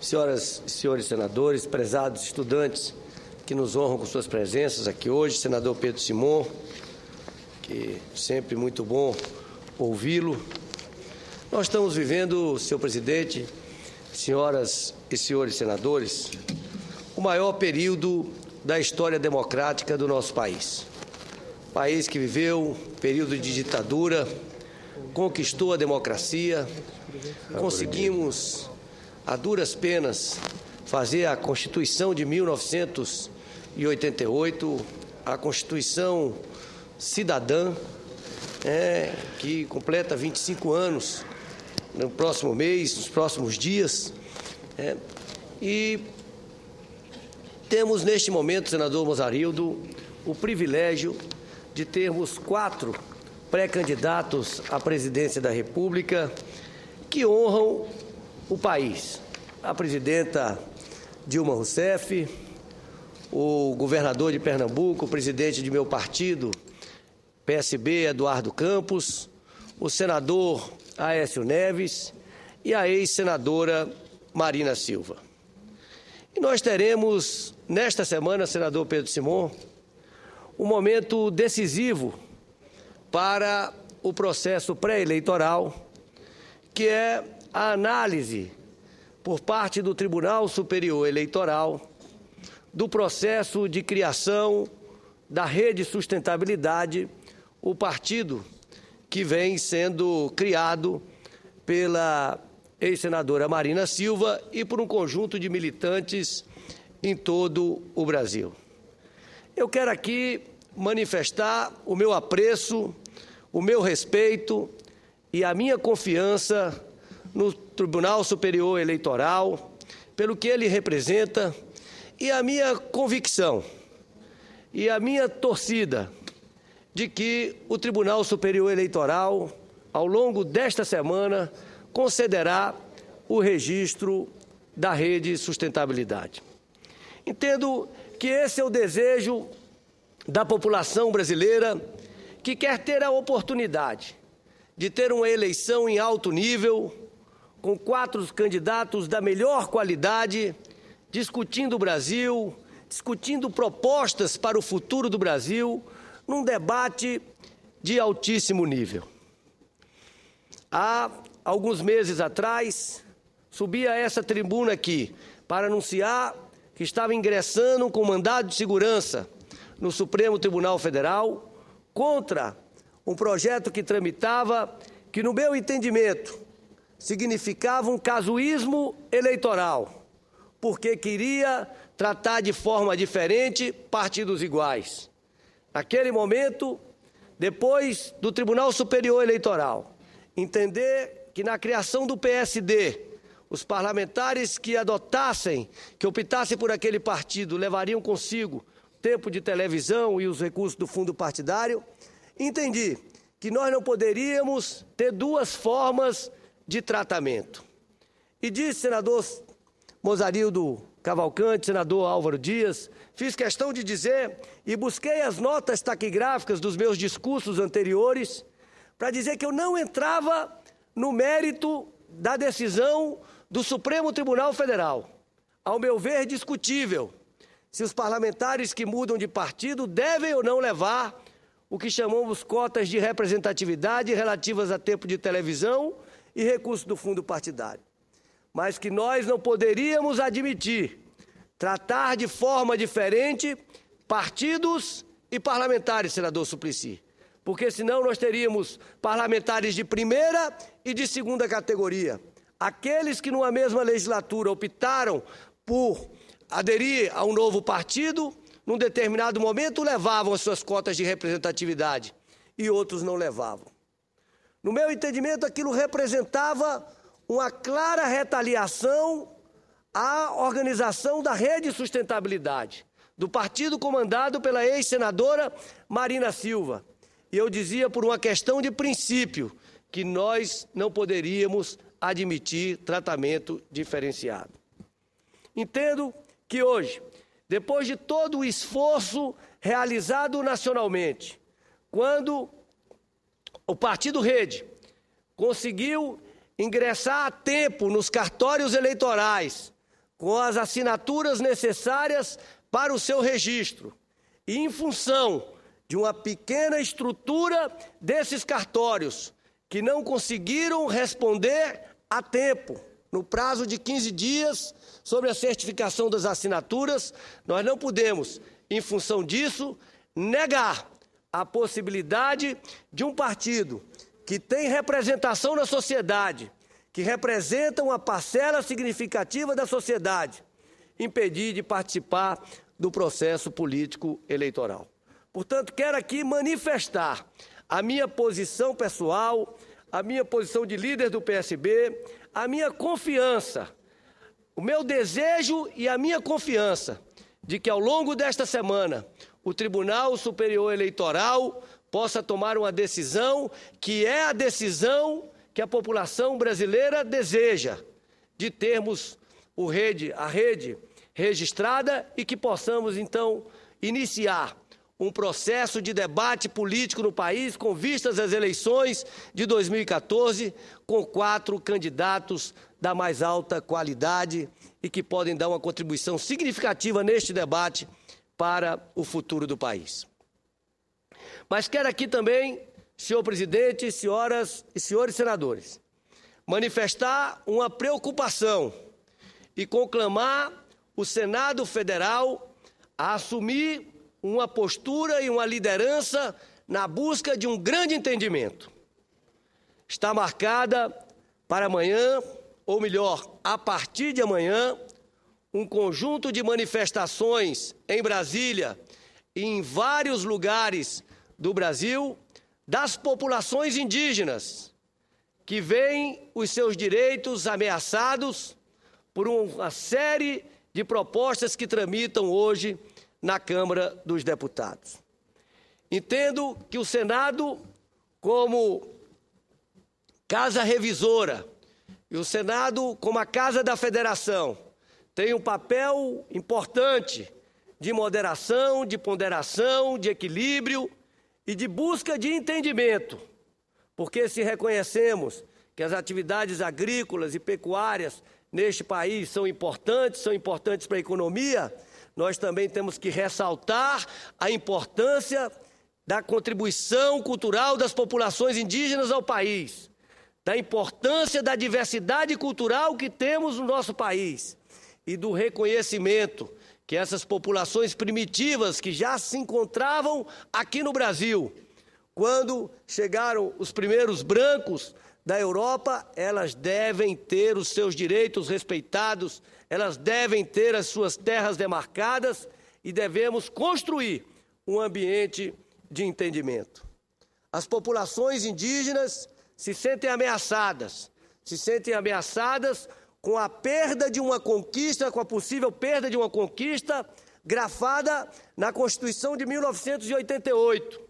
Senhoras e senhores senadores, prezados estudantes que nos honram com suas presenças aqui hoje, senador Pedro Simon, que sempre muito bom ouvi-lo. Nós estamos vivendo, senhor presidente, senhoras e senhores senadores, o maior período da história democrática do nosso país. País que viveu período de ditadura, conquistou a democracia, é conseguimos a duras penas, fazer a Constituição de 1988, a Constituição cidadã, é, que completa 25 anos no próximo mês, nos próximos dias. É, e temos neste momento, senador Mozarildo, o privilégio de termos quatro pré-candidatos à presidência da República que honram o país. A presidenta Dilma Rousseff, o governador de Pernambuco, o presidente de meu partido, PSB, Eduardo Campos, o senador Aécio Neves e a ex-senadora Marina Silva. E nós teremos, nesta semana, senador Pedro Simon, um momento decisivo para o processo pré-eleitoral, que é a análise por parte do Tribunal Superior Eleitoral do processo de criação da Rede Sustentabilidade, o partido que vem sendo criado pela ex-senadora Marina Silva e por um conjunto de militantes em todo o Brasil. Eu quero aqui manifestar o meu apreço, o meu respeito e a minha confiança no Tribunal Superior Eleitoral, pelo que ele representa, e a minha convicção e a minha torcida de que o Tribunal Superior Eleitoral, ao longo desta semana, concederá o registro da rede sustentabilidade. Entendo que esse é o desejo da população brasileira que quer ter a oportunidade de ter uma eleição em alto nível com quatro candidatos da melhor qualidade, discutindo o Brasil, discutindo propostas para o futuro do Brasil, num debate de altíssimo nível. Há alguns meses atrás, subi a essa tribuna aqui para anunciar que estava ingressando com mandado de segurança no Supremo Tribunal Federal contra um projeto que tramitava, que, no meu entendimento, significava um casuísmo eleitoral, porque queria tratar de forma diferente partidos iguais. Naquele momento, depois do Tribunal Superior Eleitoral, entender que na criação do PSD, os parlamentares que adotassem, que optassem por aquele partido, levariam consigo tempo de televisão e os recursos do fundo partidário, entendi que nós não poderíamos ter duas formas de tratamento. E disse, senador Mozarildo Cavalcante, senador Álvaro Dias, fiz questão de dizer e busquei as notas taquigráficas dos meus discursos anteriores para dizer que eu não entrava no mérito da decisão do Supremo Tribunal Federal. Ao meu ver, discutível se os parlamentares que mudam de partido devem ou não levar o que chamamos cotas de representatividade relativas a tempo de televisão e recursos do fundo partidário. Mas que nós não poderíamos admitir tratar de forma diferente partidos e parlamentares, senador Suplicy. Porque senão nós teríamos parlamentares de primeira e de segunda categoria. Aqueles que numa mesma legislatura optaram por aderir a um novo partido, num determinado momento levavam as suas cotas de representatividade e outros não levavam. No meu entendimento, aquilo representava uma clara retaliação à organização da rede de sustentabilidade, do partido comandado pela ex-senadora Marina Silva. E eu dizia, por uma questão de princípio, que nós não poderíamos admitir tratamento diferenciado. Entendo que hoje, depois de todo o esforço realizado nacionalmente, quando o Partido Rede conseguiu ingressar a tempo nos cartórios eleitorais com as assinaturas necessárias para o seu registro. E em função de uma pequena estrutura desses cartórios que não conseguiram responder a tempo, no prazo de 15 dias, sobre a certificação das assinaturas, nós não podemos, em função disso, negar a possibilidade de um partido que tem representação na sociedade, que representa uma parcela significativa da sociedade, impedir de participar do processo político eleitoral. Portanto, quero aqui manifestar a minha posição pessoal, a minha posição de líder do PSB, a minha confiança, o meu desejo e a minha confiança de que ao longo desta semana o Tribunal Superior Eleitoral possa tomar uma decisão que é a decisão que a população brasileira deseja, de termos o rede, a rede registrada e que possamos, então, iniciar um processo de debate político no país com vistas às eleições de 2014, com quatro candidatos da mais alta qualidade e que podem dar uma contribuição significativa neste debate para o futuro do país. Mas quero aqui também, senhor presidente, senhoras e senhores senadores, manifestar uma preocupação e conclamar o Senado Federal a assumir uma postura e uma liderança na busca de um grande entendimento. Está marcada para amanhã, ou melhor, a partir de amanhã, um conjunto de manifestações em Brasília e em vários lugares do Brasil das populações indígenas que veem os seus direitos ameaçados por uma série de propostas que tramitam hoje na Câmara dos Deputados. Entendo que o Senado, como casa revisora, e o Senado, como a casa da federação, tem um papel importante de moderação, de ponderação, de equilíbrio e de busca de entendimento. Porque se reconhecemos que as atividades agrícolas e pecuárias neste país são importantes, são importantes para a economia, nós também temos que ressaltar a importância da contribuição cultural das populações indígenas ao país, da importância da diversidade cultural que temos no nosso país e do reconhecimento que essas populações primitivas que já se encontravam aqui no Brasil, quando chegaram os primeiros brancos da Europa, elas devem ter os seus direitos respeitados, elas devem ter as suas terras demarcadas e devemos construir um ambiente de entendimento. As populações indígenas se sentem ameaçadas, se sentem ameaçadas com a perda de uma conquista, com a possível perda de uma conquista grafada na Constituição de 1988,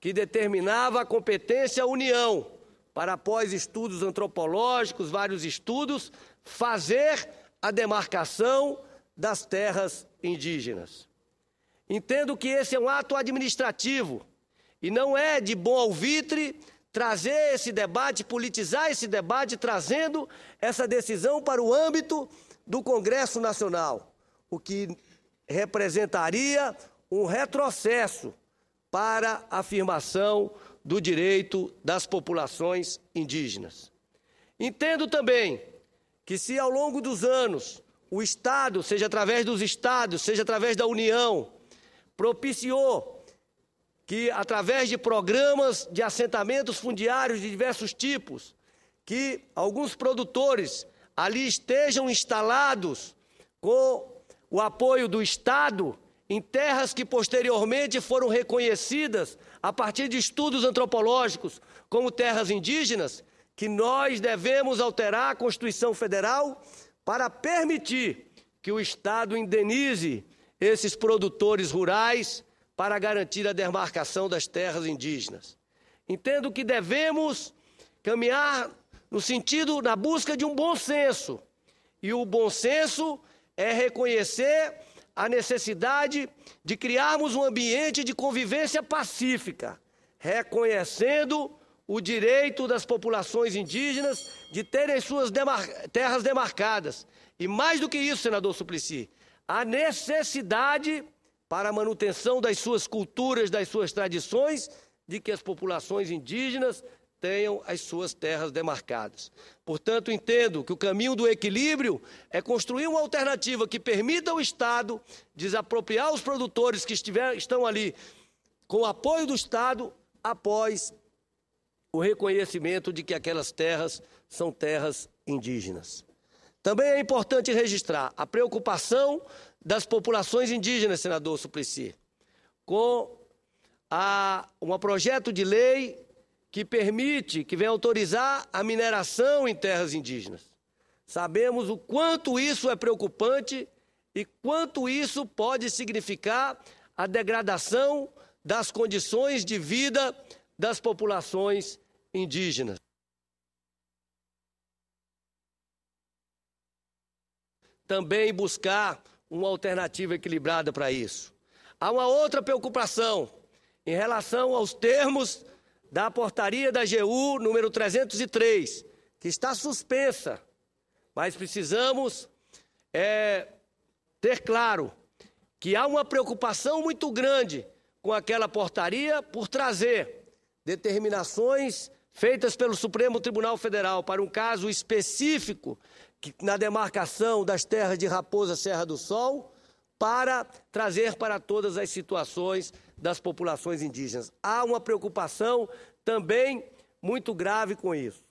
que determinava a competência à União para, após estudos antropológicos, vários estudos, fazer a demarcação das terras indígenas. Entendo que esse é um ato administrativo e não é de bom alvitre trazer esse debate, politizar esse debate, trazendo essa decisão para o âmbito do Congresso Nacional, o que representaria um retrocesso para a afirmação do direito das populações indígenas. Entendo também que, se ao longo dos anos o Estado, seja através dos Estados, seja através da União, propiciou que através de programas de assentamentos fundiários de diversos tipos, que alguns produtores ali estejam instalados com o apoio do Estado em terras que posteriormente foram reconhecidas a partir de estudos antropológicos como terras indígenas, que nós devemos alterar a Constituição Federal para permitir que o Estado indenize esses produtores rurais para garantir a demarcação das terras indígenas. Entendo que devemos caminhar no sentido da busca de um bom senso. E o bom senso é reconhecer a necessidade de criarmos um ambiente de convivência pacífica, reconhecendo o direito das populações indígenas de terem suas demar terras demarcadas. E mais do que isso, senador Suplicy, a necessidade para a manutenção das suas culturas, das suas tradições, de que as populações indígenas tenham as suas terras demarcadas. Portanto, entendo que o caminho do equilíbrio é construir uma alternativa que permita ao Estado desapropriar os produtores que estiver, estão ali com o apoio do Estado após o reconhecimento de que aquelas terras são terras indígenas. Também é importante registrar a preocupação das populações indígenas, senador Suplicy, com a, um projeto de lei que permite, que vem autorizar a mineração em terras indígenas. Sabemos o quanto isso é preocupante e quanto isso pode significar a degradação das condições de vida das populações indígenas. também buscar uma alternativa equilibrada para isso. Há uma outra preocupação em relação aos termos da portaria da GU número 303, que está suspensa, mas precisamos é, ter claro que há uma preocupação muito grande com aquela portaria por trazer determinações feitas pelo Supremo Tribunal Federal para um caso específico que, na demarcação das terras de Raposa Serra do Sol, para trazer para todas as situações das populações indígenas. Há uma preocupação também muito grave com isso.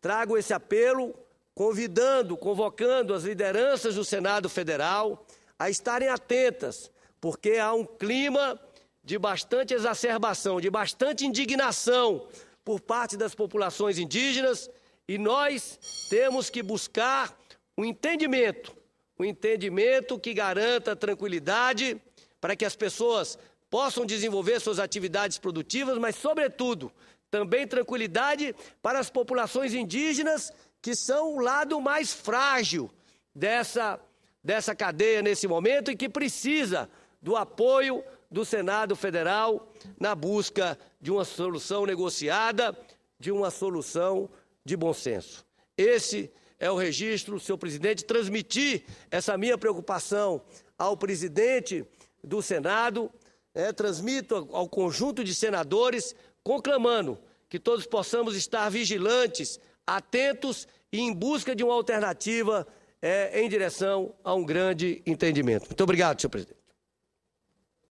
Trago esse apelo convidando, convocando as lideranças do Senado Federal a estarem atentas, porque há um clima de bastante exacerbação, de bastante indignação por parte das populações indígenas e nós temos que buscar um entendimento, um entendimento que garanta tranquilidade para que as pessoas possam desenvolver suas atividades produtivas, mas, sobretudo, também tranquilidade para as populações indígenas, que são o lado mais frágil dessa, dessa cadeia nesse momento e que precisa do apoio do Senado Federal na busca de uma solução negociada, de uma solução de bom senso. Esse é o registro, senhor presidente, transmitir essa minha preocupação ao presidente do Senado, é, transmito ao conjunto de senadores, conclamando que todos possamos estar vigilantes, atentos e em busca de uma alternativa é, em direção a um grande entendimento. Muito obrigado, senhor presidente.